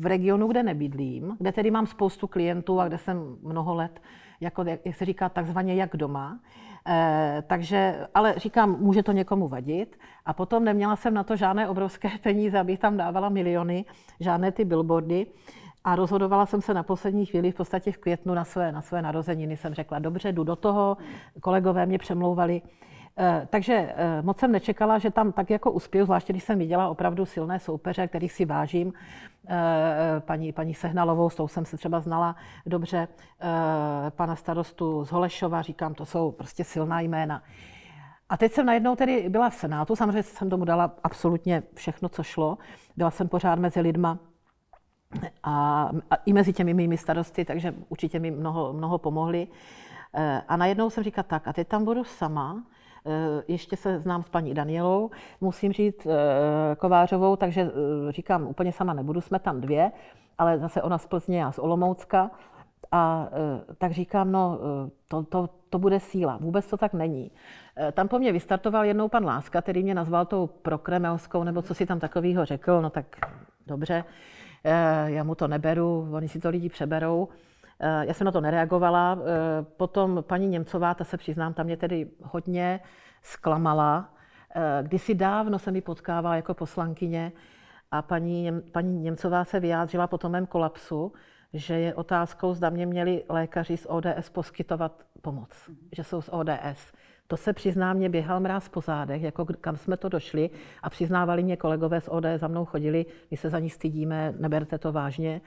v regionu, kde nebydlím, kde tedy mám spoustu klientů a kde jsem mnoho let, jako, jak se říká, takzvaně jak doma. E, takže, ale říkám, může to někomu vadit. A potom neměla jsem na to žádné obrovské peníze, abych tam dávala miliony, žádné ty billboardy. A rozhodovala jsem se na poslední chvíli, v podstatě v květnu na své, na své narozeniny jsem řekla, dobře, jdu do toho, kolegové mě přemlouvali. Eh, takže eh, moc jsem nečekala, že tam tak jako uspěju, zvláště když jsem viděla opravdu silné soupeře, kterých si vážím. Eh, paní, paní Sehnalovou, s tou jsem se třeba znala dobře, pana starostu z Holešova, říkám, to jsou prostě silná jména. A teď jsem najednou tedy byla v Senátu, samozřejmě jsem tomu dala absolutně všechno, co šlo. Byla jsem pořád mezi lidma, a, a i mezi těmi mými starosty, takže určitě mi mnoho, mnoho pomohli. Eh, a najednou jsem říkala tak, a teď tam budu sama, eh, ještě se znám s paní Danielou, musím říct eh, Kovářovou, takže říkám, úplně sama nebudu, jsme tam dvě, ale zase ona z Plzně, já z Olomoucka. A tak říkám, no to, to, to bude síla, vůbec to tak není. Tam po mně vystartoval jednou pan Láska, který mě nazval tou prokremelskou, nebo co si tam takového řekl, no tak dobře. Eh, já mu to neberu, oni si to lidi přeberou. Eh, já jsem na to nereagovala. Eh, potom paní Němcová, ta se přiznám, ta mě tedy hodně zklamala. Kdysi dávno se mi potkávala jako poslankyně a paní, paní Němcová se vyjádřila po tom mém kolapsu, že je otázkou, zda mě měli lékaři z ODS poskytovat pomoc, mhm. že jsou z ODS. To se přizná, mě běhal mráz po zádech, jako kam jsme to došli a přiznávali mě kolegové z OD, za mnou chodili, my se za ní stydíme, neberte to vážně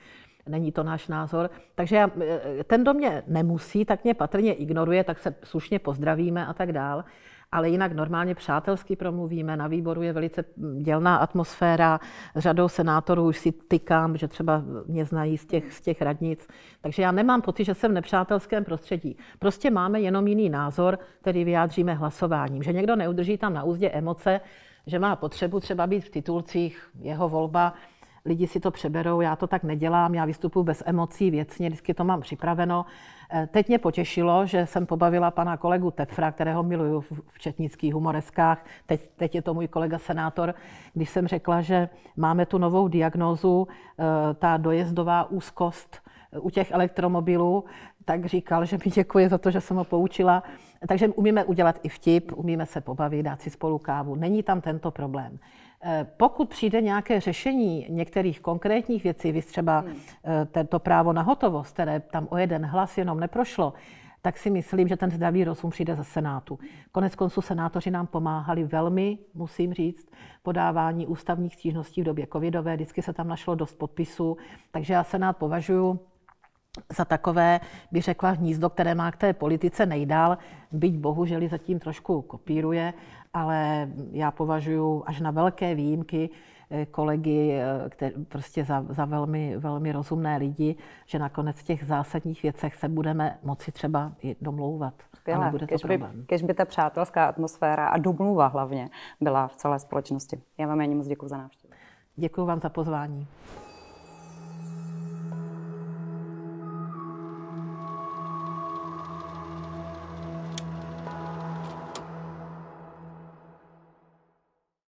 není to náš názor. Takže já, e, e, ten do mě nemusí, tak mě patrně ignoruje, tak se slušně pozdravíme a tak dál ale jinak normálně přátelsky promluvíme. Na výboru je velice mm, dělná atmosféra. Řadou senátorů už si tykám, že třeba mě znají z těch, z těch radnic. Takže já nemám pocit, že jsem v nepřátelském prostředí. Prostě máme jenom jiný názor, který vyjádříme hlasováním. Že někdo neudrží tam na úzdě emoce, že má potřebu třeba být v titulcích, jeho volba, lidi si to přeberou, já to tak nedělám, já vystupuji bez emocí, věcně, vždycky to mám připraveno. Eh, teď mě potěšilo, že jsem pobavila pana kolegu Tefra, kterého miluju v četnických humoreskách, teď, teď je to můj kolega senátor, když jsem řekla, že máme tu novou diagnózu, eh, ta dojezdová úzkost eh, u těch elektromobilů, tak říkal, že mi děkuje za to, že jsem ho poučila. Takže umíme udělat i vtip, umíme se pobavit, dát si spolu kávu. Není tam tento problém. Pokud přijde nějaké řešení některých konkrétních věcí, vy třeba to hmm. eh, tento právo na hotovost, které tam o jeden hlas jenom neprošlo, tak si myslím, že ten zdravý rozum přijde ze Senátu. Konec konců senátoři nám pomáhali velmi, musím říct, podávání ústavních stížností v době covidové. Vždycky se tam našlo dost podpisů, takže já Senát považuji za takové, bych řekla, hnízdo, které má k té politice nejdál, byť bohužel zatím trošku kopíruje, ale já považuji až na velké výjimky eh, kolegy eh, který, prostě za, za velmi, velmi rozumné lidi, že nakonec v těch zásadních věcech se budeme moci třeba i domlouvat. Skvělé. ale bude kež, to by, kež by ta přátelská atmosféra a domluva hlavně byla v celé společnosti. Já vám, ani moc děkuji za návštěvu. Děkuji vám za pozvání.